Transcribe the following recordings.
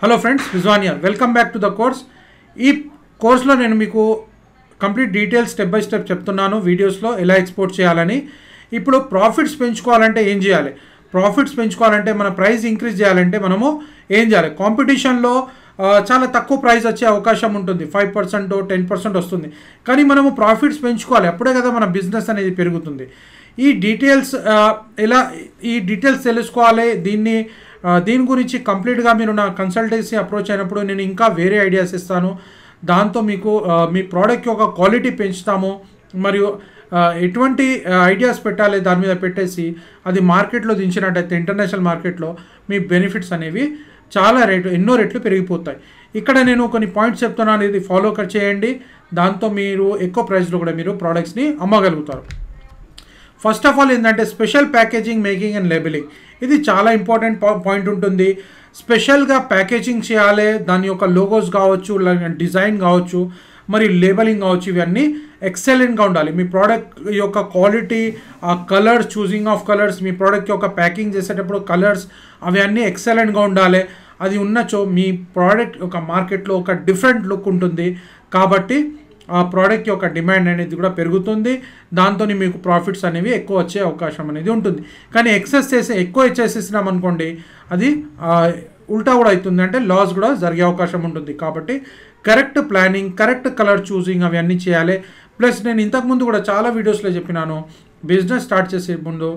hello friends విజ్వానియర్ welcome back to the course ఈ కోర్స్లో నేను మీకు complete details step by step చెప్తున్నాను వీడియోస్లో ఎలా ఎక్స్పోర్ట్ చేయాలని ఇప్పుడు ప్రాఫిట్స్ పెంచుకోవాలంటే ఏం చేయాలి ప్రాఫిట్స్ పెంచుకోవాలంటే మన ప్రైస్ ఇంక్రీజ్ చేయాలంటే మనము ఏం చేయాలి కాంపిటీషన్లో చాలా తక్కువ ప్రైస్ వచ్చే అవకాశం ఉంటుంది ఫైవ్ పర్సెంట్ టెన్ పర్సెంట్ వస్తుంది కానీ మనము ప్రాఫిట్స్ పెంచుకోవాలి అప్పుడే కదా మన బిజినెస్ అనేది పెరుగుతుంది ఈ డీటెయిల్స్ ఎలా ఈ డీటెయిల్స్ తెలుసుకోవాలి దీన్ని దీని గురించి కంప్లీట్గా మీరు నా కన్సల్టెన్సీ అప్రోచ్ అయినప్పుడు నేను ఇంకా వేరే ఐడియాస్ ఇస్తాను దాంతో మీకు మీ ప్రోడక్ట్ యొక్క క్వాలిటీ పెంచుతాము మరియు ఎటువంటి ఐడియాస్ పెట్టాలి దాని మీద పెట్టేసి అది మార్కెట్లో దించినట్టయితే ఇంటర్నేషనల్ మార్కెట్లో మీ బెనిఫిట్స్ అనేవి చాలా రేట్లు ఎన్నో రెట్లు పెరిగిపోతాయి ఇక్కడ నేను కొన్ని పాయింట్స్ చెప్తున్నాను ఇది ఫాలో చేయండి దాంతో మీరు ఎక్కువ ప్రైస్లో కూడా మీరు ప్రోడక్ట్స్ని అమ్మగలుగుతారు ఫస్ట్ ఆఫ్ ఆల్ ఏంటంటే special packaging making and labelling ఇది చాలా ఇంపార్టెంట్ పాయింట్ ఉంటుంది స్పెషల్గా ప్యాకేజింగ్ చేయాలి దాని యొక్క లోగోస్ కావచ్చు డిజైన్ కావచ్చు మరి లేబలింగ్ కావచ్చు ఇవన్నీ ఎక్సలెంట్గా ఉండాలి మీ ప్రోడక్ట్ యొక్క క్వాలిటీ ఆ కలర్స్ చూసింగ్ ఆఫ్ కలర్స్ మీ ప్రోడక్ట్ యొక్క ప్యాకింగ్ చేసేటప్పుడు కలర్స్ అవన్నీ ఎక్సలెంట్గా ఉండాలి అది ఉన్నచో మీ ప్రోడక్ట్ యొక్క మార్కెట్లో ఒక డిఫరెంట్ లుక్ ఉంటుంది కాబట్టి ఆ ప్రోడక్ట్ యొక్క డిమాండ్ అనేది కూడా పెరుగుతుంది దాంతో మీకు ప్రాఫిట్స్ అనేవి ఎక్కువ వచ్చే అవకాశం అనేది ఉంటుంది కానీ ఎక్సెస్ చేసి ఎక్కువ ఇచ్చేసేసినాం అనుకోండి అది ఉల్టా కూడా అవుతుంది అంటే లాస్ కూడా జరిగే అవకాశం ఉంటుంది కాబట్టి correct planning correct colour choosing అవన్నీ చేయాలి ప్లస్ నేను ఇంతకుముందు కూడా చాలా వీడియోస్లో చెప్పినాను బిజినెస్ స్టార్ట్ చేసే ముందు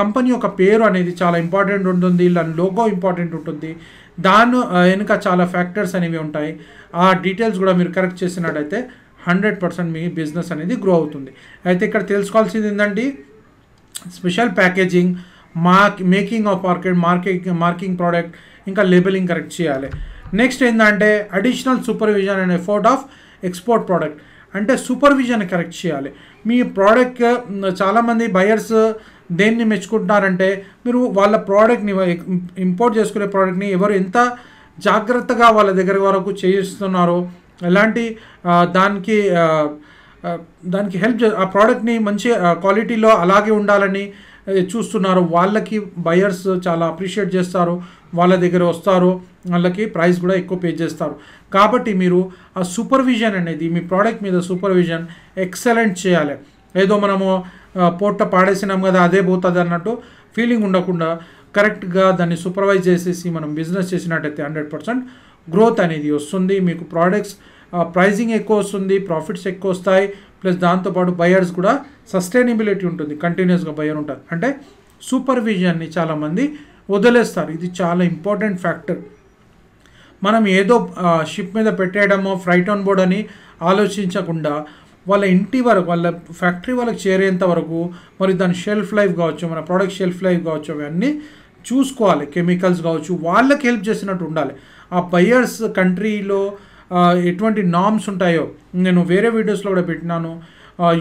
కంపెనీ యొక్క పేరు అనేది చాలా ఇంపార్టెంట్ ఉంటుంది ఇలా లోగో ఇంపార్టెంట్ ఉంటుంది దాని వెనుక చాలా ఫ్యాక్టర్స్ అనేవి ఉంటాయి ఆ డీటెయిల్స్ కూడా మీరు కరెక్ట్ చేసినట్టయితే హండ్రెడ్ పర్సెంట్ మీ బిజినెస్ అనేది గ్రో అవుతుంది అయితే ఇక్కడ తెలుసుకోవాల్సింది ఏంటంటే special packaging mark making of market market marking product ఇంకా లేబలింగ్ కరెక్ట్ చేయాలి నెక్స్ట్ ఏంటంటే additional supervision and effort of export product అంటే సూపర్విజన్ కరెక్ట్ చేయాలి మీ ప్రోడక్ట్ చాలామంది బయర్స్ దేన్ని మెచ్చుకుంటున్నారంటే మీరు వాళ్ళ ప్రోడక్ట్ని ఇంపోర్ట్ చేసుకునే ప్రోడక్ట్ని ఎవరు ఎంత జాగ్రత్తగా వాళ్ళ దగ్గర వరకు చేయిస్తున్నారో ఎలాంటి దానికి దానికి హెల్ప్ ఆ ప్రోడక్ట్ని మంచి క్వాలిటీలో అలాగే ఉండాలని చూస్తున్నారు వాళ్ళకి బయర్స్ చాలా అప్రిషియేట్ చేస్తారు వాళ్ళ దగ్గర వస్తారు వాళ్ళకి ప్రైస్ కూడా ఎక్కువ పే చేస్తారు కాబట్టి మీరు ఆ సూపర్విజన్ అనేది మీ ప్రోడక్ట్ మీద సూపర్విజన్ ఎక్సలెంట్ చేయాలి ఏదో మనము పోట పాడేసినాం కదా అదే పోతుంది అన్నట్టు ఫీలింగ్ ఉండకుండా కరెక్ట్గా దాన్ని సూపర్వైజ్ చేసేసి మనం బిజినెస్ చేసినట్టయితే హండ్రెడ్ పర్సెంట్ గ్రోత్ అనేది వస్తుంది మీకు ప్రోడక్ట్స్ ప్రైజింగ్ ఎక్కువ వస్తుంది ప్రాఫిట్స్ ఎక్కువ వస్తాయి ప్లస్ దాంతోపాటు బయర్స్ కూడా సస్టైనబిలిటీ ఉంటుంది కంటిన్యూస్గా బయర్ ఉంటారు అంటే సూపర్విజన్ని చాలామంది వదిలేస్తారు ఇది చాలా ఇంపార్టెంట్ ఫ్యాక్టర్ మనం ఏదో షిప్ మీద పెట్టేయడమో ఫ్రైట్ ఆన్ బోర్డ్ అని ఆలోచించకుండా వాళ్ళ ఇంటి వరకు వాళ్ళ ఫ్యాక్టరీ వాళ్ళకి చేరేంత వరకు మరి దాని షెల్ఫ్ లైఫ్ కావచ్చు మన ప్రోడక్ట్ షెల్ఫ్ లైఫ్ కావచ్చు అవన్నీ చూసుకోవాలి కెమికల్స్ కావచ్చు వాళ్ళకి హెల్ప్ చేసినట్టు ఉండాలి ఆ బయర్స్ కంట్రీలో ఎటువంటి నామ్స్ ఉంటాయో నేను వేరే వీడియోస్లో కూడా పెట్టినాను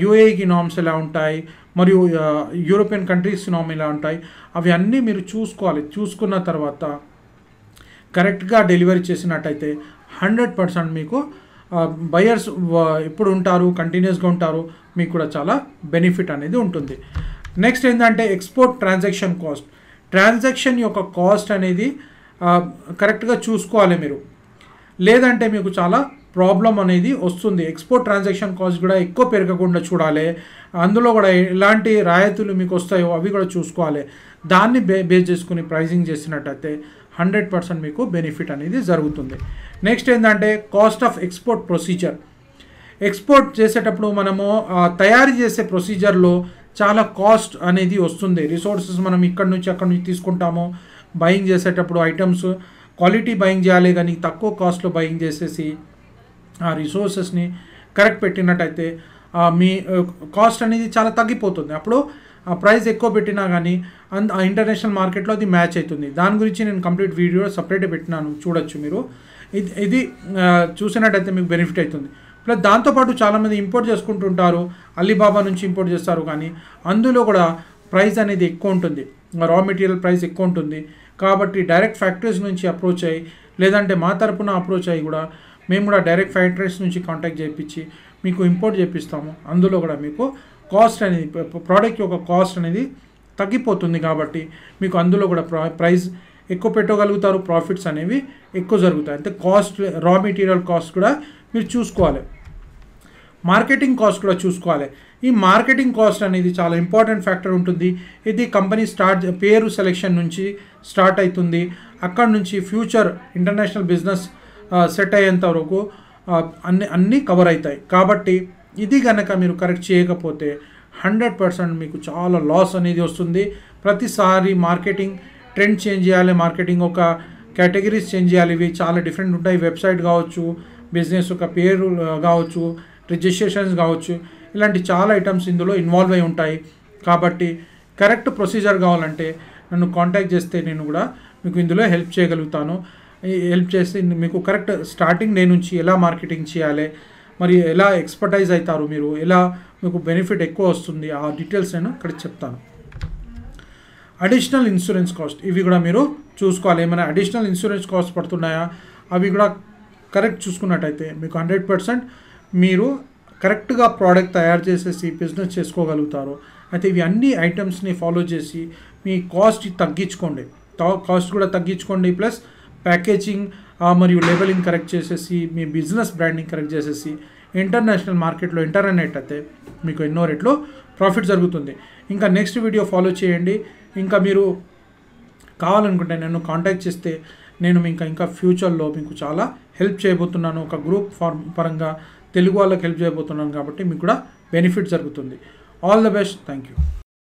యూఏఈకి నామ్స్ ఎలా ఉంటాయి మరియు యూరోపియన్ కంట్రీస్ నామ్ ఎలా ఉంటాయి అవి అన్నీ మీరు చూసుకోవాలి చూసుకున్న తర్వాత కరెక్ట్గా డెలివరీ చేసినట్టయితే హండ్రెడ్ పర్సెంట్ మీకు బయర్స్ ఎప్పుడు ఉంటారు కంటిన్యూస్గా ఉంటారు మీకు కూడా చాలా బెనిఫిట్ అనేది ఉంటుంది నెక్స్ట్ ఏంటంటే ఎక్స్పోర్ట్ ట్రాన్సాక్షన్ కాస్ట్ ట్రాన్సాక్షన్ యొక్క కాస్ట్ అనేది కరెక్ట్గా చూసుకోవాలి మీరు లేదంటే మీకు చాలా ప్రాబ్లం అనేది వస్తుంది ఎక్స్పోర్ట్ ట్రాన్సాక్షన్ కాస్ట్ కూడా ఎక్కువ పెరగకుండా చూడాలి అందులో కూడా ఎలాంటి రాయితీలు మీకు వస్తాయో అవి కూడా చూసుకోవాలి దాన్ని బే బేస్ చేసుకుని ప్రైజింగ్ చేసినట్టయితే హండ్రెడ్ పర్సెంట్ మీకు బెనిఫిట్ అనేది జరుగుతుంది నెక్స్ట్ ఏంటంటే cost of export procedure export చేసేటప్పుడు మనము తయారు చేసే ప్రొసీజర్లో చాలా కాస్ట్ అనేది వస్తుంది రిసోర్సెస్ మనం ఇక్కడ నుంచి అక్కడ నుంచి తీసుకుంటాము బయింగ్ చేసేటప్పుడు ఐటమ్స్ క్వాలిటీ బయింగ్ చేయాలి కానీ తక్కువ కాస్ట్లో బయింగ్ చేసేసి ఆ రిసోర్సెస్ని కరెక్ట్ పెట్టినట్టయితే మీ కాస్ట్ అనేది చాలా తగ్గిపోతుంది అప్పుడు ఆ ప్రైస్ ఎక్కువ పెట్టినా కానీ అండ్ ఇంటర్నేషనల్ మార్కెట్లో అది మ్యాచ్ అవుతుంది దాని గురించి నేను కంప్లీట్ వీడియో సపరేట్ పెట్టినాను చూడొచ్చు మీరు ఇది ఇది చూసినట్టయితే మీకు బెనిఫిట్ అవుతుంది ప్లస్ దాంతోపాటు చాలామంది ఇంపోర్ట్ చేసుకుంటుంటారు అలీబాబా నుంచి ఇంపోర్ట్ చేస్తారు కానీ అందులో కూడా ప్రైస్ అనేది ఎక్కువ ఉంటుంది రా మెటీరియల్ ప్రైస్ ఎక్కువ ఉంటుంది కాబట్టి డైరెక్ట్ ఫ్యాక్టరీస్ నుంచి అప్రోచ్ అయ్యి లేదంటే మా తరపున అప్రోచ్ అయ్యి కూడా మేము కూడా డైరెక్ట్ ఫ్యాక్టరీస్ నుంచి కాంటాక్ట్ చేయించి మీకు ఇంపోర్ట్ చేపిస్తాము అందులో కూడా మీకు కాస్ట్ అనేది ప్రోడక్ట్ యొక్క కాస్ట్ అనేది తగ్గిపోతుంది కాబట్టి మీకు అందులో కూడా ప్రైస్ ఎక్కువ పెట్టగలుగుతారు ప్రాఫిట్స్ అనేవి ఎక్కువ జరుగుతాయి అంటే కాస్ట్ రా మెటీరియల్ కాస్ట్ కూడా మీరు చూసుకోవాలి మార్కెటింగ్ కాస్ట్ కూడా చూసుకోవాలి ఈ మార్కెటింగ్ కాస్ట్ అనేది చాలా ఇంపార్టెంట్ ఫ్యాక్టర్ ఉంటుంది ఇది కంపెనీ స్టార్ట్ పేరు సెలెక్షన్ నుంచి స్టార్ట్ అవుతుంది అక్కడ నుంచి ఫ్యూచర్ ఇంటర్నేషనల్ బిజినెస్ సెట్ అయ్యేంత వరకు అన్ని అన్నీ కవర్ అవుతాయి కాబట్టి ఇది కనుక మీరు కరెక్ట్ చేయకపోతే హండ్రెడ్ పర్సెంట్ మీకు చాలా లాస్ అనేది వస్తుంది ప్రతిసారి మార్కెటింగ్ ట్రెండ్ చేంజ్ చేయాలి మార్కెటింగ్ ఒక కేటగిరీస్ చేంజ్ చేయాలి ఇవి చాలా డిఫరెంట్ ఉంటాయి వెబ్సైట్ కావచ్చు బిజినెస్ ఒక పేరు కావచ్చు రిజిస్ట్రేషన్స్ కావచ్చు ఇలాంటి చాలా ఐటమ్స్ ఇందులో ఇన్వాల్వ్ అయి ఉంటాయి కాబట్టి కరెక్ట్ ప్రొసీజర్ కావాలంటే నన్ను కాంటాక్ట్ చేస్తే నేను కూడా మీకు ఇందులో హెల్ప్ చేయగలుగుతాను హెల్ప్ చేసి మీకు కరెక్ట్ స్టార్టింగ్ డే నుంచి ఎలా మార్కెటింగ్ చేయాలి మరి ఎలా ఎక్స్పర్టైజ్ అవుతారు మీరు ఎలా మీకు బెనిఫిట్ ఎక్కువ వస్తుంది ఆ డీటెయిల్స్ నేను ఇక్కడ చెప్తాను అడిషనల్ ఇన్సూరెన్స్ కాస్ట్ ఇవి కూడా మీరు చూసుకోవాలి ఏమైనా అడిషనల్ ఇన్సూరెన్స్ కాస్ట్ పడుతున్నాయా అవి కూడా కరెక్ట్ చూసుకున్నట్టయితే మీకు హండ్రెడ్ పర్సెంట్ మీరు కరెక్ట్గా ప్రోడక్ట్ తయారు చేసేసి బిజినెస్ చేసుకోగలుగుతారు అయితే ఇవి అన్ని ఐటమ్స్ని ఫాలో చేసి మీ కాస్ట్ తగ్గించుకోండి కాస్ట్ కూడా తగ్గించుకోండి ప్లస్ ప్యాకేజింగ్ మరియు లేబలింగ్ కరెక్ట్ చేసేసి మీ బిజినెస్ బ్రాండింగ్ కరెక్ట్ చేసేసి ఇంటర్నేషనల్ మార్కెట్లో ఇంటర్నెట్ అయితే మీకు ఎన్నో రేట్లో ప్రాఫిట్ జరుగుతుంది ఇంకా నెక్స్ట్ వీడియో ఫాలో చేయండి ఇంకా మీరు కావాలనుకుంటే నన్ను కాంటాక్ట్ చేస్తే నేను ఇంకా ఇంకా ఫ్యూచర్లో మీకు చాలా హెల్ప్ చేయబోతున్నాను ఒక గ్రూప్ ఫార్మ్ పరంగా తెలుగు వాళ్ళకి హెల్ప్ చేయబోతున్నాను కాబట్టి మీకు కూడా బెనిఫిట్ జరుగుతుంది all the best thank you